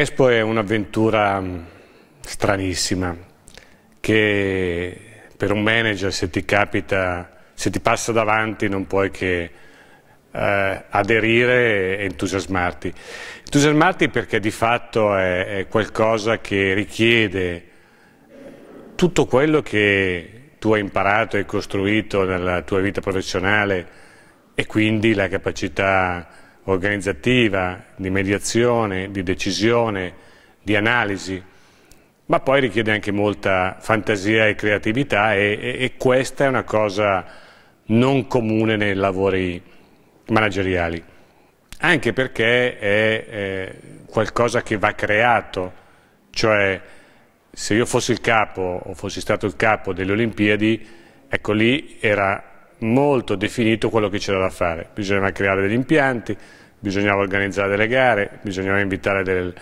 Espo è un'avventura mm, stranissima che per un manager se ti capita, se ti passa davanti non puoi che eh, aderire e entusiasmarti. Entusiasmarti perché di fatto è, è qualcosa che richiede tutto quello che tu hai imparato e costruito nella tua vita professionale e quindi la capacità organizzativa, di mediazione, di decisione, di analisi, ma poi richiede anche molta fantasia e creatività e, e, e questa è una cosa non comune nei lavori manageriali, anche perché è, è qualcosa che va creato, cioè se io fossi il capo o fossi stato il capo delle Olimpiadi, ecco lì era molto definito quello che c'era da fare, bisognava creare degli impianti, bisognava organizzare delle gare, bisognava invitare del,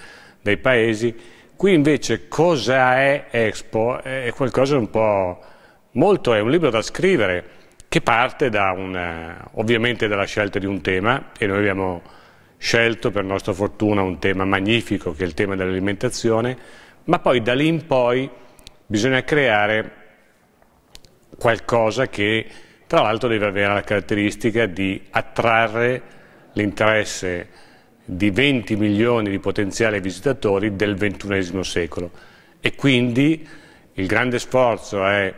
dei paesi. Qui invece cosa è Expo? È qualcosa un po' molto, è un libro da scrivere che parte da una, eh, ovviamente dalla scelta di un tema e noi abbiamo scelto per nostra fortuna un tema magnifico che è il tema dell'alimentazione, ma poi da lì in poi bisogna creare qualcosa che tra l'altro deve avere la caratteristica di attrarre l'interesse di 20 milioni di potenziali visitatori del XXI secolo e quindi il grande sforzo è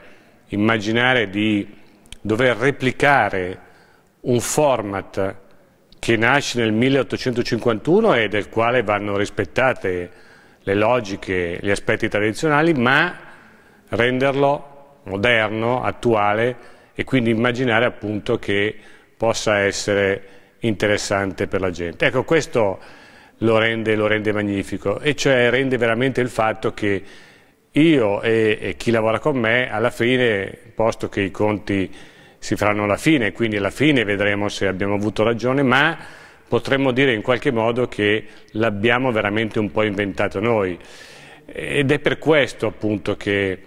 immaginare di dover replicare un format che nasce nel 1851 e del quale vanno rispettate le logiche, gli aspetti tradizionali, ma renderlo moderno, attuale e quindi immaginare appunto che possa essere interessante per la gente. Ecco, questo lo rende, lo rende magnifico, e cioè rende veramente il fatto che io e, e, chi lavora con me, alla fine, posto che i conti si faranno alla fine, quindi alla fine vedremo se abbiamo avuto ragione, ma potremmo dire in qualche modo che l'abbiamo veramente un po' inventato noi. Ed è per questo appunto che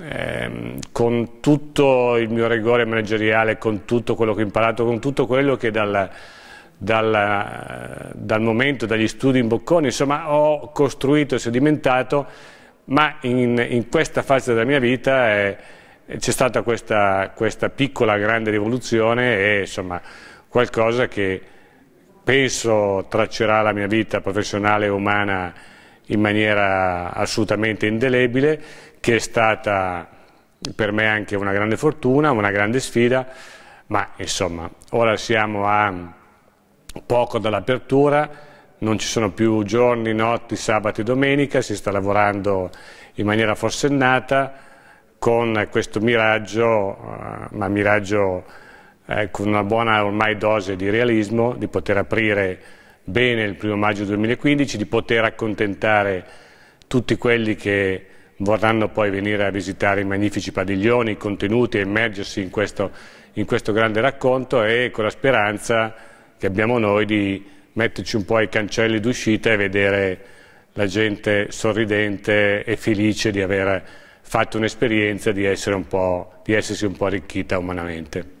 eh, con tutto il mio rigore manageriale, con tutto quello che ho imparato, con tutto quello che dal, dal, dal momento, dagli studi in Bocconi, insomma ho costruito e sedimentato, ma in, in, questa fase della mia vita eh, c'è stata questa, questa, piccola grande rivoluzione e insomma qualcosa che penso traccerà la mia vita professionale e umana in maniera assolutamente indelebile, che è stata per me anche una grande fortuna, una grande sfida, ma insomma ora siamo a poco dall'apertura, non ci sono più giorni, notti, sabato e domenica, si sta lavorando in maniera forsennata con questo miraggio, eh, ma miraggio eh, con una buona ormai dose di realismo, di poter aprire bene il primo maggio 2015, di poter accontentare tutti quelli che vorranno poi venire a visitare i magnifici padiglioni, i contenuti, e immergersi in questo, in questo grande racconto e con la speranza che abbiamo noi di metterci un po' ai cancelli d'uscita e vedere la gente sorridente e felice di aver fatto un'esperienza, di, di essersi un po' arricchita umanamente.